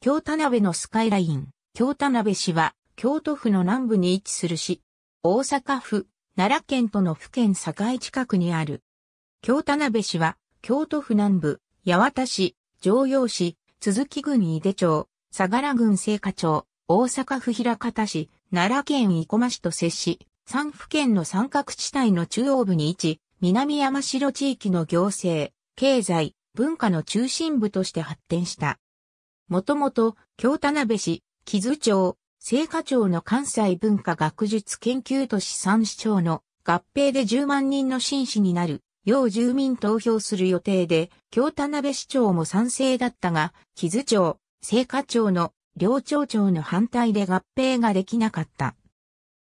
京田辺のスカイライン。京田辺市は、京都府の南部に位置する市。大阪府、奈良県との府県境近くにある。京田辺市は、京都府南部、八幡市、常陽市、鈴木郡井手町、相良郡聖火町、大阪府平方市、奈良県生駒市と接し、三府県の三角地帯の中央部に位置、南山城地域の行政、経済、文化の中心部として発展した。もともと、京田辺市、木津町、聖火町の関西文化学術研究都市三市町の合併で10万人の紳士になる、要住民投票する予定で、京田辺市長も賛成だったが、木津町、聖火町の両町長の反対で合併ができなかった。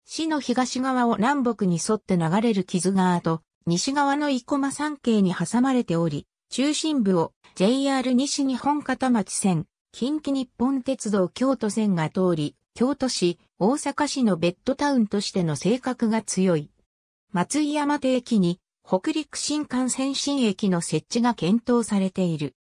市の東側を南北に沿って流れる木津川と、西側の生駒山系に挟まれており、中心部を JR 西日本片町線、近畿日本鉄道京都線が通り、京都市、大阪市のベッドタウンとしての性格が強い。松井山手駅に北陸新幹線新駅の設置が検討されている。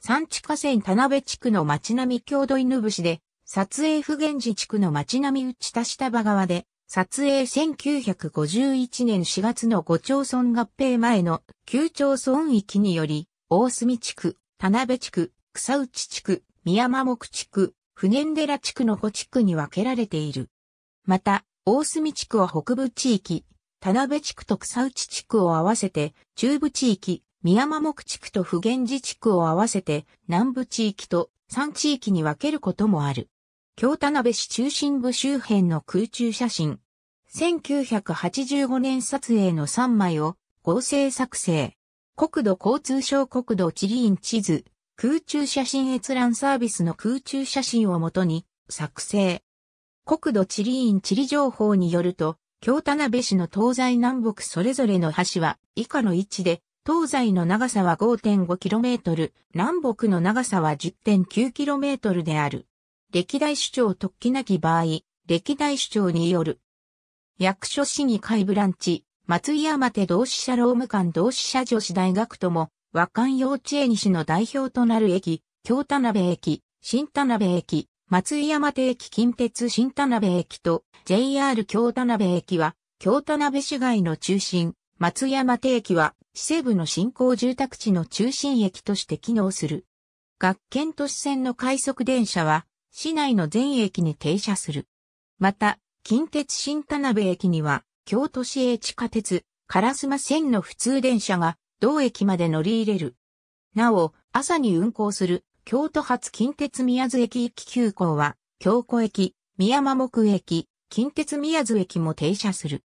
山地河川田辺地区の町並み郷土犬節で、撮影不現寺地区の町並み内田下場側で、撮影1951年4月の五町村合併前の旧町村域により、大隅地区、田辺地区、草内地区、宮間木地区、不燃寺地区の5地区に分けられている。また、大隅地区は北部地域、田辺地区と草内地区を合わせて、中部地域、宮間木地区と普賢寺地区を合わせて、南部地域と3地域に分けることもある。京田辺市中心部周辺の空中写真。1985年撮影の3枚を合成作成。国土交通省国土地理院地図、空中写真閲覧サービスの空中写真をもとに作成。国土地理院地理情報によると、京田辺市の東西南北それぞれの橋は以下の位置で、東西の長さは 5.5km、南北の長さは 10.9km である。歴代首長特起なき場合、歴代首長による。役所市議会ブランチ、松井山手同志社労務官同志社女子大学とも、和漢幼稚園市の代表となる駅、京田辺駅、新田辺駅、松井山手駅近鉄新田辺駅と JR 京田辺駅は、京田辺市街の中心、松山手駅は、市西部の新興住宅地の中心駅として機能する。学研都市線の快速電車は、市内の全駅に停車する。また、近鉄新田辺駅には、京都市営地下鉄、烏丸線の普通電車が同駅まで乗り入れる。なお、朝に運行する京都発近鉄宮津駅行き急行は、京子駅、宮間木駅、近鉄宮津駅も停車する。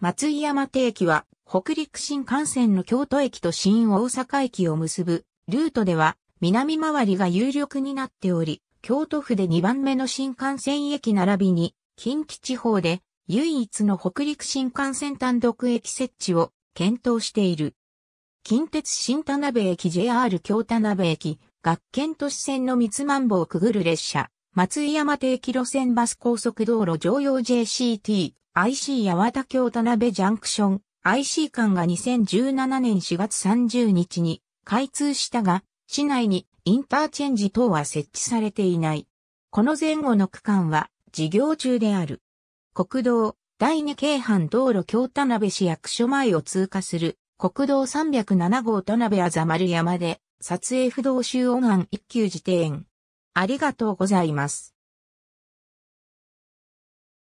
松井山手駅は、北陸新幹線の京都駅と新大阪駅を結ぶルートでは、南回りが有力になっており、京都府で2番目の新幹線駅並びに、近畿地方で唯一の北陸新幹線単独駅設置を検討している。近鉄新田辺駅 JR 京田辺駅、学研都市線の三つ万歩をくぐる列車、松井山定期路線バス高速道路常用 JCT、IC 八幡京田辺ジャンクション、IC 間が2017年4月30日に開通したが、市内にインターチェンジ等は設置されていない。この前後の区間は事業中である。国道、第2京阪道路京田辺市役所前を通過する国道307号田辺あざ丸山で、撮影不動集音案一級辞典。ありがとうございます。